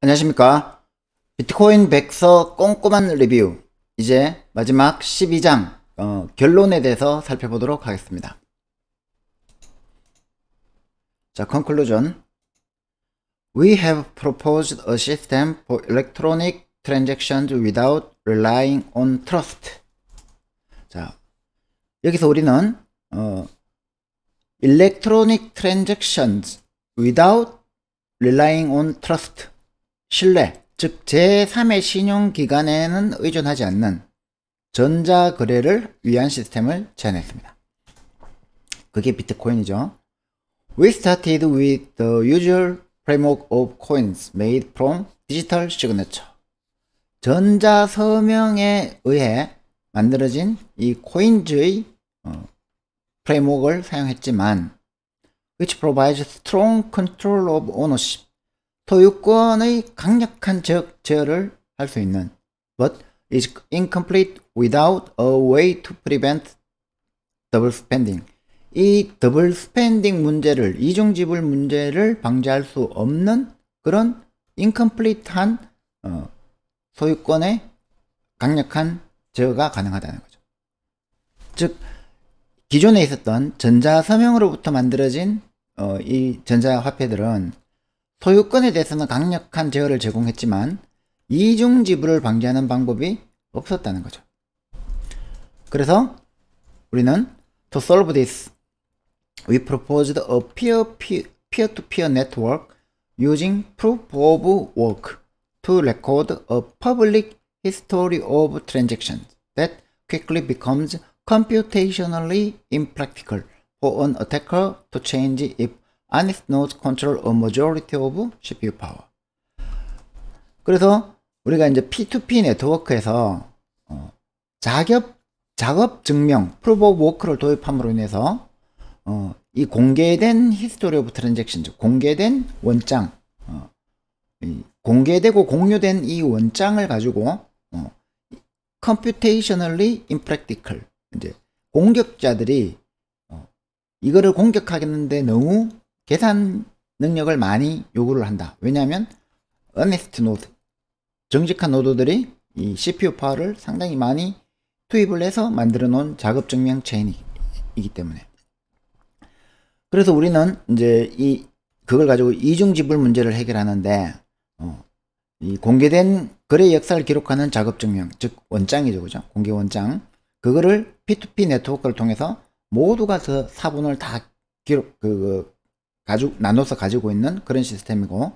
안녕하십니까 비트코인 백서 꼼꼼한 리뷰 이제 마지막 12장 어, 결론에 대해서 살펴보도록 하겠습니다 자 컨클루전 We have proposed a system for electronic transactions without relying on trust 자 여기서 우리는 어, electronic transactions without relying on trust 신뢰, 즉 제3의 신용기관에는 의존하지 않는 전자거래를 위한 시스템을 제안했습니다. 그게 비트코인이죠. We started with the usual framework of coins made from digital signature. 전자 서명에 의해 만들어진 이 코인즈의 어, 프레임워크를 사용했지만 which provides strong control of ownership 소유권의 강력한 적 제어를 할 수 있는 but is incomplete without a way to prevent double spending 이 더블 스펜딩 문제를 이중지불 문제를 방지할 수 없는 그런 인컴플리트한 어, 소유권의 강력한 제어가 가능하다는 거죠. 즉 기존에 있었던 전자서명으로부터 만들어진 어, 이 전자화폐들은 소유권에 대해서는 강력한 제어를 제공했지만 이중 지불을 방지하는 방법이 없었다는 거죠. 그래서 우리는 to solve this, we proposed a peer-to-peer -peer network using proof of work to record a public history of transactions that quickly becomes computationally impractical for an attacker to change if ANIX nodes control a majority of CPU power. 그래서 우리가 이제 P2P 네트워크에서 어, 작업 작업 증명 proof of work를 도입함으로 인해서 어, 이 공개된 히스토리 오브 트랜잭션 즉 공개된 원장 어, 이 공개되고 공유된 이 원장을 가지고 어, computationally impractical 이제 공격자들이 어, 이거를 공격하겠는데 너무 계산 능력을 많이 요구를 한다. 왜냐하면 어네스트 노드, 정직한 노드들이 이 CPU 파워를 상당히 많이 투입을 해서 만들어 놓은 작업 증명 체인이기 때문에 그래서 우리는 이제 이 그걸 가지고 이중 지불 문제를 해결하는데 어, 이 공개된 거래 역사를 기록하는 작업 증명 즉 원장이죠 그죠 공개 원장 그거를 P2P 네트워크를 통해서 모두가 그 사본을 다 기록 그, 그 가지 나눠서 가지고 있는 그런 시스템이고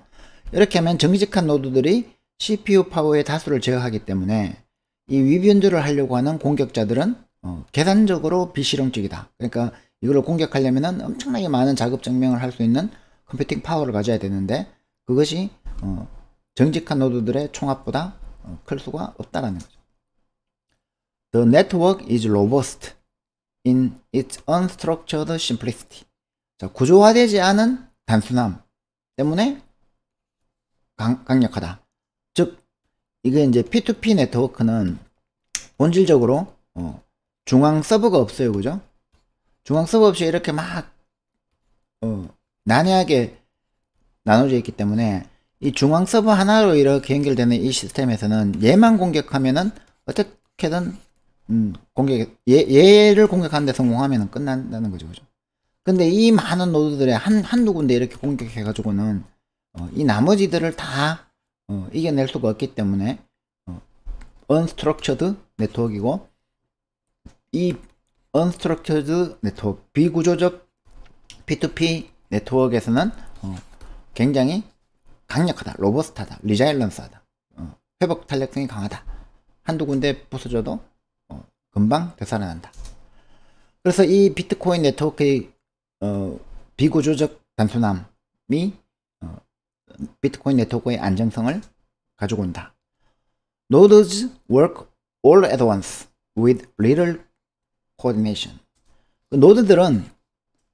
이렇게 하면 정직한 노드들이 CPU 파워의 다수를 제어하기 때문에 이 위변조를 하려고 하는 공격자들은 어, 계산적으로 비실용 적이다 그러니까 이걸 공격하려면 엄청나게 많은 작업 증명을 할 수 있는 컴퓨팅 파워를 가져야 되는데 그것이 어, 정직한 노드들의 총합보다 어, 클 수가 없다는 거죠. The network is robust in its unstructured simplicity. 자, 구조화되지 않은 단순함 때문에 강, 강력하다. 즉, 이게 이제 P2P 네트워크는 본질적으로 어, 중앙 서버가 없어요. 그죠? 중앙 서버 없이 이렇게 막 어, 난해하게 나눠져 있기 때문에 이 중앙 서버 하나로 이렇게 연결되는 이 시스템에서는 얘만 공격하면은 어떻게든 음, 공격 얘, 얘를 공격하는데 성공하면 끝난다는 거죠. 그죠? 근데 이 많은 노드들의 한, 한두 군데 이렇게 공격해가지고는 어, 이 나머지들을 다 어, 이겨낼 수가 없기 때문에 어, unstructured 네트워크이고 이 unstructured 네트워크 비구조적 P2P 네트워크에서는 어, 굉장히 강력하다, 로버스트하다, 리자일런스하다, 어, 회복 탄력성이 강하다. 한두 군데 부서져도 어, 금방 되살아난다. 그래서 이 비트코인 네트워크의 어, 비구조적 단순함이 어, 비트코인 네트워크의 안정성을 가져 온다. Nodes work all at once with little coordination. 그 노드들은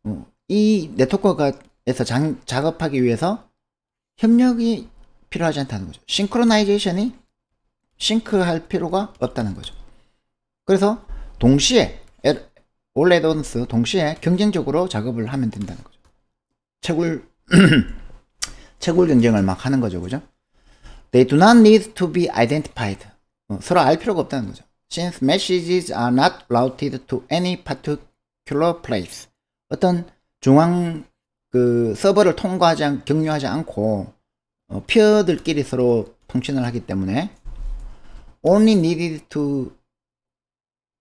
어, 이 네트워크에서 장, 작업하기 위해서 협력이 필요하지 않다는 거죠. 싱크로나이제이션이 싱크할 필요가 없다는 거죠. 그래서 동시에 at 올레돈스 동시에 경쟁적으로 작업을 하면 된다는 거죠. 채굴 채굴 경쟁을 막 하는 거죠. 그죠? They do not need to be identified. 어, 서로 알 필요가 없다는 거죠. Since messages are not routed to any particular place. 어떤 중앙 그 서버를 통과하지 않, 경유하지 않고 어, 피어들끼리 서로 통신을 하기 때문에 only needed to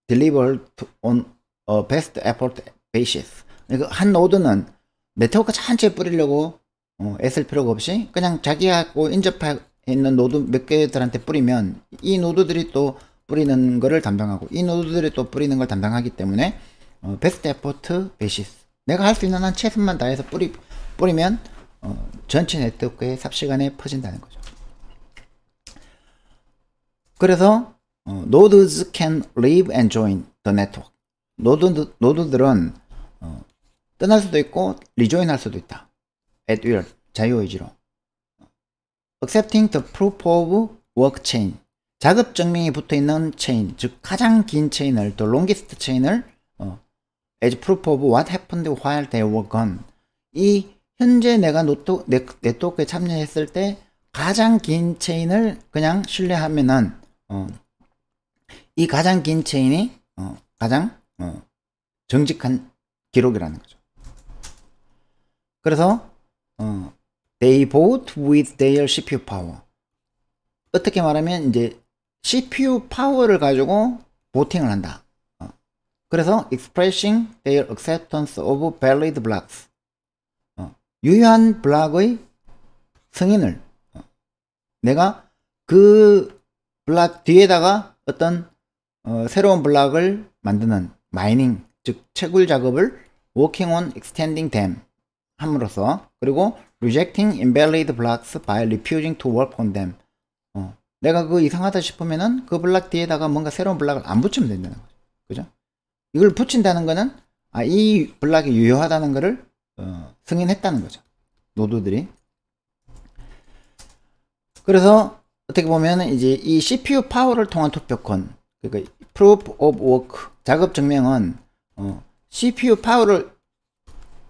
deliver to on 어, best effort basis. 그러니까 한 노드는 네트워크 전체에 뿌리려고 어, 애쓸 필요가 없이 그냥 자기하고 인접해 있는 노드 몇 개들한테 뿌리면 이 노드들이 또 뿌리는 거를 담당하고 이 노드들이 또 뿌리는 걸 담당하기 때문에 어, best effort basis. 내가 할 수 있는 한 최선만 다해서 뿌리, 뿌리면 어, 전체 네트워크에 삽시간에 퍼진다는 거죠. 그래서 어, nodes can leave and join the network. 노드, 노드들은 어, 떠날 수도 있고 리조인할 수도 있다. at will 자유의지로. accepting the proof of work chain 작업 증명이 붙어 있는 체인, 즉 가장 긴 체인을 the longest 체인을 어, as proof of what happened while they were gone 이 현재 내가 노트, 네, 트워크에 참여했을 때 가장 긴 체인을 그냥 신뢰하면은 어, 이 가장 긴 체인이 어, 가장 어, 정직한 기록이라는 거죠. 그래서 어, they b o u g with their CPU power. 어떻게 말하면 이제 CPU 파워를 가지고 보팅을 한다. 어. 그래서 expressing their acceptance of valid blocks. 어. 유효한 블락의 승인을 어. 내가 그 블락 뒤에다가 어떤 어, 새로운 블락을 만드는 마이닝 즉 채굴 작업을 working on extending them 함으로써 그리고 rejecting invalid blocks by refusing to work on them 어, 내가 그 이상하다 싶으면은 그 블락 뒤에다가 뭔가 새로운 블락을 안 붙이면 된다는 거죠 그죠? 이걸 붙인다는 거는 아, 이 블락이 유효하다는 거를 어, 승인했다는 거죠 노드들이 그래서 어떻게 보면 이제 이 CPU 파워를 통한 투표권 그러니까 proof of work 작업 증명은 어, CPU 파워를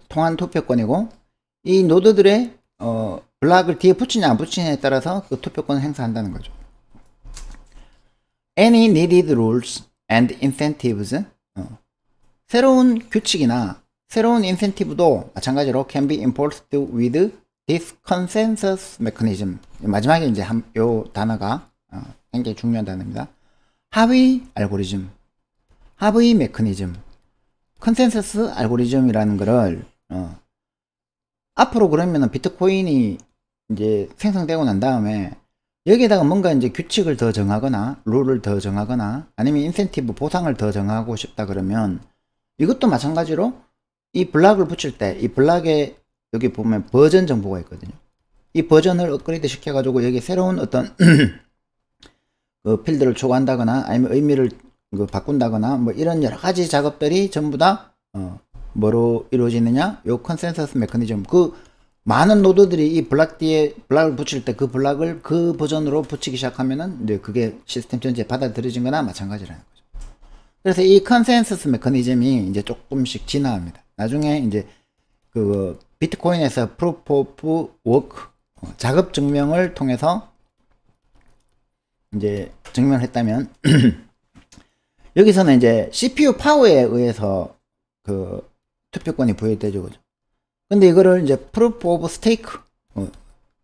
통한 투표권이고 이 노드들의 어, 블락을 뒤에 붙이냐 안 붙이냐에 따라서 그 투표권을 행사한다는 거죠. Any needed rules and incentives 어, 새로운 규칙이나 새로운 인센티브도 마찬가지로 can be enforced with this consensus mechanism 마지막에 이제 한, 요 단어가 어, 굉장히 중요한 단어입니다. 하위 알고리즘, 하위 메커니즘, 컨센서스 알고리즘이라는 거를 어, 앞으로 그러면 비트코인이 이제 생성되고 난 다음에 여기에다가 뭔가 이제 규칙을 더 정하거나 룰을 더 정하거나 아니면 인센티브 보상을 더 정하고 싶다 그러면 이것도 마찬가지로 이 블락을 붙일 때 이 블락에 여기 보면 버전 정보가 있거든요 이 버전을 업그레이드 시켜가지고 여기 새로운 어떤 그 필드를 초과한다거나 아니면 의미를 그 바꾼다거나 뭐 이런 여러 가지 작업들이 전부 다 어, 뭐로 이루어지느냐? 요 컨센서스 메커니즘 그 많은 노드들이 이 블락 뒤에 블락을 붙일 때 그 블락을 그 버전으로 붙이기 시작하면은 이제 그게 시스템 전체에 받아들여진 거나 마찬가지라는 거죠. 그래서 이 컨센서스 메커니즘이 이제 조금씩 진화합니다. 나중에 이제 그 비트코인에서 프로포프 워크 어, 작업 증명을 통해서 이제 증명을 했다면 여기서는 이제 CPU 파워에 의해서 그 투표권이 부여되죠. 그죠? 근데 이거를 이제 proof of stake 어,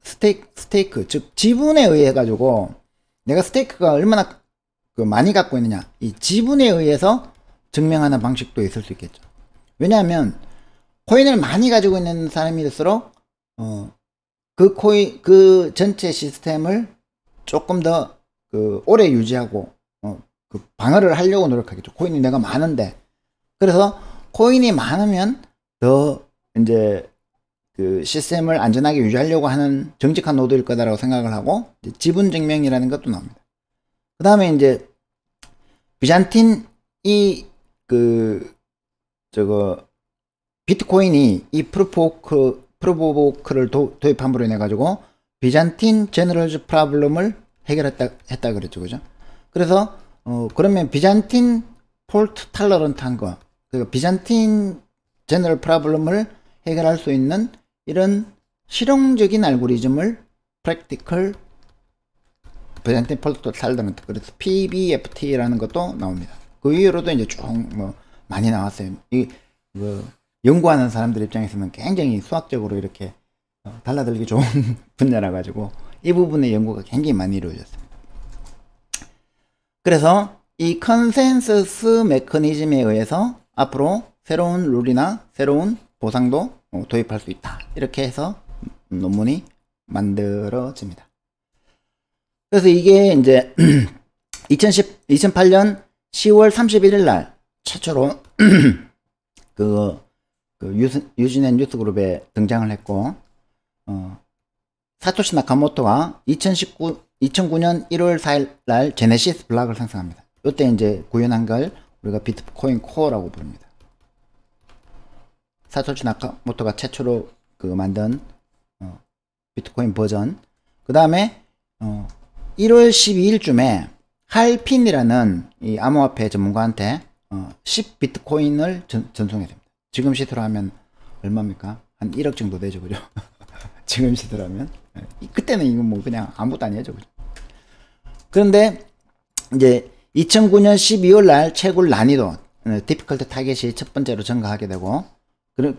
스테이크, 스테이크 즉 지분에 의해 가지고 내가 스테이크가 얼마나 그 많이 갖고 있느냐 이 지분에 의해서 증명하는 방식도 있을 수 있겠죠. 왜냐하면 코인을 많이 가지고 있는 사람일수록 어, 그 코인 그 전체 시스템을 조금 더그 오래 유지하고 어, 그 방어를 하려고 노력하겠죠. 코인이 내가 많은데 그래서 코인이 많으면 더 이제 그 시스템을 안전하게 유지하려고 하는 정직한 노드일 거다라고 생각을 하고 지분 증명이라는 것도 나옵니다. 그 다음에 이제 비잔틴이 그 저거 비트코인이 이 프로포크 프로보보크를 도, 입함으로 인해 가지고 비잔틴 제너럴즈 프라블럼을 해결했다 했다 그랬죠 그죠 그래서 어, 그러면 비잔틴 폴트 탈러런트한 거 그러니까 비잔틴 제너럴 프라블럼을 해결할 수 있는 이런 실용적인 알고리즘을 practical 비잔틴 폴트 탈러런트 그래서 PBFT라는 것도 나옵니다 그 이후로도 이제 쭉뭐 많이 나왔어요 이 뭐, 연구하는 사람들 입장에서는 굉장히 수학적으로 이렇게 어, 달라들기 좋은 분야라 가지고 이 부분의 연구가 굉장히 많이 이루어졌습니다. 그래서 이 컨센서스 메커니즘에 의해서 앞으로 새로운 룰이나 새로운 보상도 어, 도입할 수 있다. 이렇게 해서 논문이 만들어집니다. 그래서 이게 이제 2010, 2008년 10월 31일 날 최초로 그, 그 유진, 앤 뉴스그룹에 등장을 했고 어, 사토시 나카모토가 2019, 2009년 1월 4일 날 제네시스 블락을 상성합니다 이때 이제 구현한 걸 우리가 비트코인 코어라고 부릅니다. 사토시 나카모토가 최초로 그 만든 어, 비트코인 버전. 그 다음에 어, 1월 12일쯤에 할핀이라는 이 암호화폐 전문가한테 어, 10 비트코인을 전, 송해 됩니다. 지금 시세로 하면 얼마입니까? 한 1억 정도 되죠, 그죠? 지금 시세로 하면. 그때는 이건 뭐 그냥 아무것도 아니죠그런데 이제 2009년 12월 날 채굴 난이도 디피컬트 어, 타겟이 첫 번째로 증가하게 되고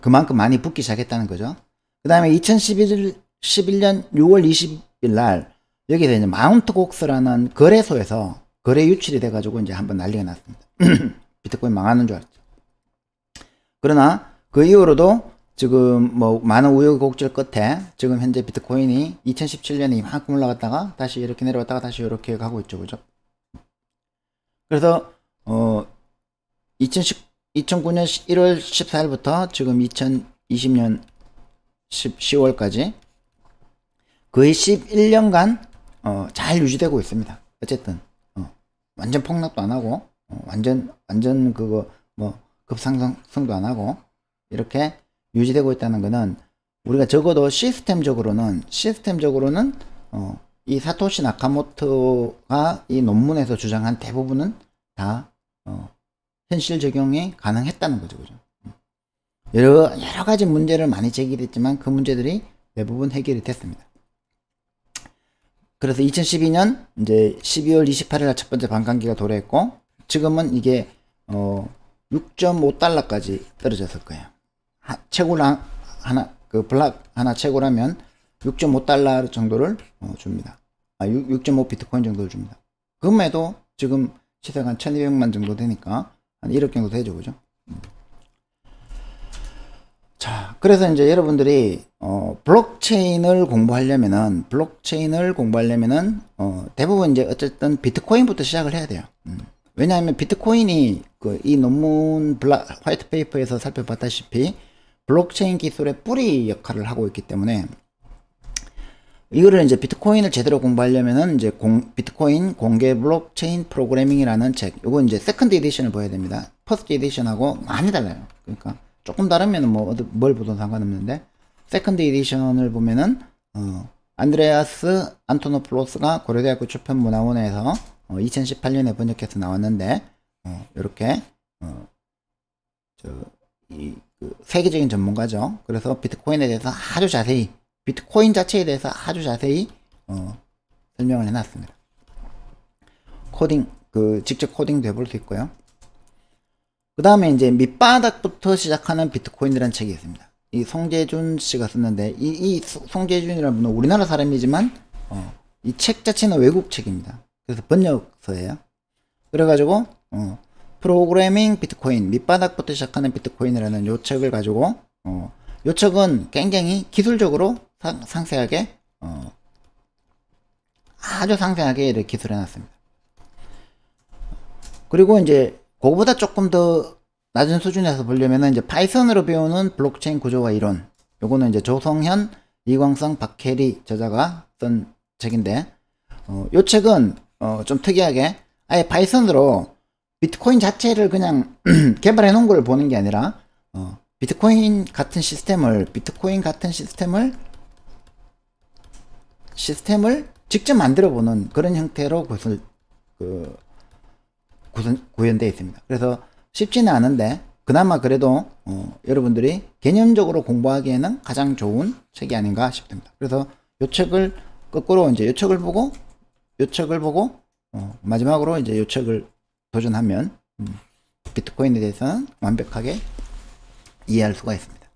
그만큼 많이 붙기 시작했다는 거죠. 그 다음에 2011년 6월 20일 날여기 이제 마운트 곡스라는 거래소에서 거래 유출이 돼가지고 이제 한번 난리가 났습니다. 비트코인 망하는 줄 알았죠. 그러나 그 이후로도 지금 뭐 많은 우여곡절 끝에 지금 현재 비트코인이 2017년에 이만큼 올라갔다가 다시 이렇게 내려왔다가 다시 이렇게 가고 있죠. 그죠? 그래서 어 2019, 2009년 1월 14일부터 지금 2020년 10, 10월까지 거의 11년간 어, 잘 유지되고 있습니다. 어쨌든 어, 완전 폭락도 안 하고 어, 완전 완전 그거 뭐 급상승도 안 하고 이렇게 유지되고 있다는 것은 우리가 적어도 시스템적으로는 시스템적으로는 어, 이 사토시 나카모토가 이 논문에서 주장한 대부분은 다 어, 현실 적용이 가능했다는 거죠. 그죠? 여러, 여러 가지 문제를 많이 제기했지만 그 문제들이 대부분 해결이 됐습니다. 그래서 2012년 이제 12월 28일 날첫 번째 반감기가 도래했고 지금은 이게 어 6.5달러까지 떨어졌을 거예요. 채굴 하나 그 블락 하나 채굴하면 6.5달러 정도를 어, 줍니다. 아, 6.5 비트코인 정도를 줍니다. 금에도 지금 시세가 한 1200만 정도 되니까 한 1억 정도 되죠. 그죠? 자, 그래서 이제 여러분들이 어, 블록체인을 공부하려면은 블록체인을 공부하려면은 어, 대부분 이제 어쨌든 비트코인부터 시작을 해야 돼요. 음. 왜냐하면 비트코인이 그이 논문 블락 화이트 페이퍼에서 살펴봤다시피 블록체인 기술의 뿌리 역할을 하고 있기 때문에 이거를 이제 비트코인을 제대로 공부하려면은 이제 공, 비트코인 공개 블록체인 프로그래밍이라는 책이거 이제 세컨드 에디션을 봐야 됩니다 퍼스트 에디션하고 많이 달라요 그러니까 조금 다르면 뭐뭘 보든 상관없는데 세컨드 에디션을 보면은 어, 안드레아스 안토노플로스가 고려대학교 출판문화원에서 어, 2018년에 번역해서 나왔는데 어, 이렇게 어, 저 이그 세계적인 전문가죠. 그래서 비트코인에 대해서 아주 자세히 비트코인 자체에 대해서 아주 자세히 어, 설명을 해놨습니다. 코딩 그 직접 코딩 해볼 수 있고요. 그 다음에 이제 밑바닥부터 시작하는 비트코인이라는 책이 있습니다. 이 송재준 씨가 썼는데 이, 이 송재준이라는 분은 우리나라 사람이지만 어, 이 책 자체는 외국 책입니다. 그래서 번역서예요. 그래가지고 어, 프로그래밍 비트코인 밑바닥부터 시작하는 비트코인이라는 요 책을 가지고 어, 요 책은 굉장히 기술적으로 사, 상세하게 어, 아주 상세하게 이렇게 기술해 놨습니다. 그리고 이제 그거보다 조금 더 낮은 수준에서 보려면 이제 파이썬으로 배우는 블록체인 구조와 이론 요거는 이제 조성현, 이광성, 박혜리 저자가 쓴 책인데 어, 요 책은 어, 좀 특이하게 아예 파이썬으로 비트코인 자체를 그냥 개발해 놓은 걸 보는 게 아니라 어, 비트코인 같은 시스템을 비트코인 같은 시스템을 시스템을 직접 만들어 보는 그런 형태로 구설, 그, 구선, 구현되어 있습니다. 그래서 쉽지는 않은데 그나마 그래도 어, 여러분들이 개념적으로 공부하기에는 가장 좋은 책이 아닌가 싶습니다. 그래서 요 책을 거꾸로 이제 요 책을 보고 요 책을 보고 어, 마지막으로 이제 요 책을 도전하면 음, 비트코인에 대해서는 완벽하게 이해할 수가 있습니다.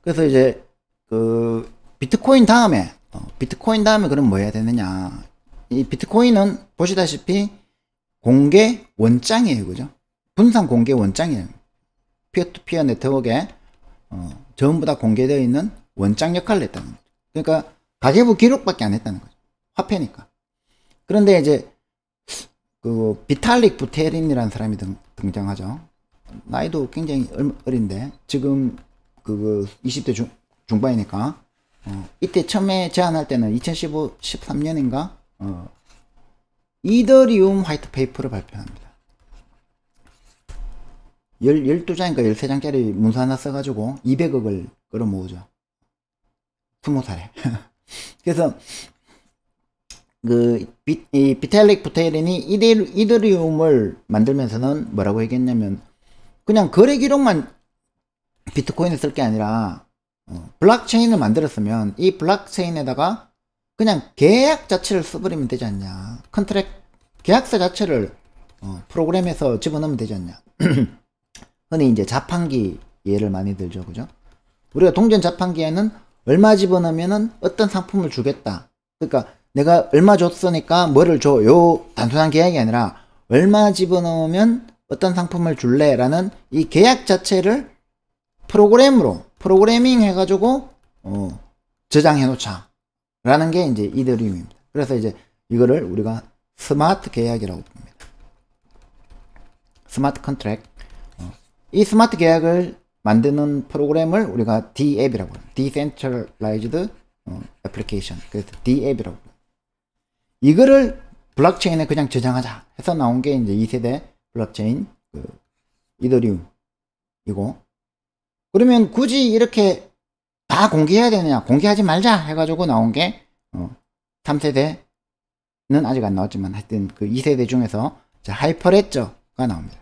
그래서 이제 그 비트코인 다음에 어, 비트코인 다음에 그럼 뭐 해야 되느냐? 이 비트코인은 보시다시피 공개 원장이에요, 그죠? 분산 공개 원장이에요. 피어투피어 네트워크에 어, 전부 다 공개되어 있는 원장 역할을 했다는 거죠. 그러니까 가계부 기록밖에 안 했다는 거죠. 화폐니까. 그런데 이제 그 비탈릭 부테린이라는 사람이 등, 등장하죠. 나이도 굉장히 어린데 지금 그 20대 그 중, 중반이니까 어, 이때 처음에 제안할 때는 2015 13년인가 어, 이더리움 화이트 페이퍼를 발표합니다. 1 2장인가 13장짜리 문서 하나 써가지고 200억을 끌어모으죠. 20살에. 그래서 그 비, 이 비탈릭 부테린이 이들, 이더리움을 만들면서는 뭐라고 얘기했냐면 그냥 거래 기록만 비트코인에 쓸 게 아니라 어, 블록체인을 만들었으면 이 블록체인에다가 그냥 계약 자체를 써버리면 되지 않냐 컨트랙 계약서 자체를 어, 프로그램에서 집어넣으면 되지 않냐 흔히 이제 자판기 예를 많이 들죠 그죠 우리가 동전 자판기에는 얼마 집어넣으면 어떤 상품을 주겠다 그러니까 내가 얼마 줬으니까 뭐를 줘. 요 단순한 계약이 아니라 얼마 집어넣으면 어떤 상품을 줄래? 라는 이 계약 자체를 프로그램으로 프로그래밍 해가지고 어, 저장해 놓자. 라는 게 이제 이더리움입니다. 그래서 이제 이거를 우리가 스마트 계약이라고 봅니다. 스마트 컨트랙. 어. 이 스마트 계약을 만드는 프로그램을 우리가 d 앱이라고 합니다. Decentralized 어, Application. 그래서 d 앱이라고 이거를 블록체인에 그냥 저장하자 해서 나온 게 이제 2세대 블록체인 그 이더리움이고 그러면 굳이 이렇게 다 공개해야 되느냐 공개하지 말자 해가지고 나온 게 어, 3세대는 아직 안 나왔지만 하여튼 그 2세대 중에서 하이퍼레저가 나옵니다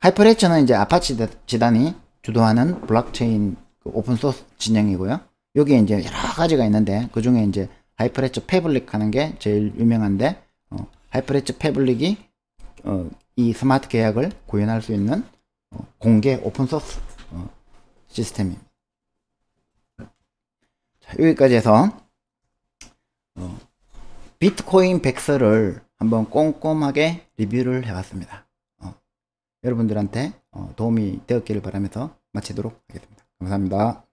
하이퍼레저는 이제 아파치 재단이 주도하는 블록체인 그 오픈소스 진영이고요 여기에 이제 여러 가지가 있는데 그 중에 이제 하이퍼레츠 패블릭 하는 게 제일 유명한데 어, 하이퍼레츠 패블릭이 어, 이 스마트 계약을 구현할 수 있는 어, 공개 오픈소스 어, 시스템입니다. 자, 여기까지 해서 어, 비트코인 백서를 한번 꼼꼼하게 리뷰를 해봤습니다. 어, 여러분들한테 도움이 되었기를 바라면서 마치도록 하겠습니다. 감사합니다.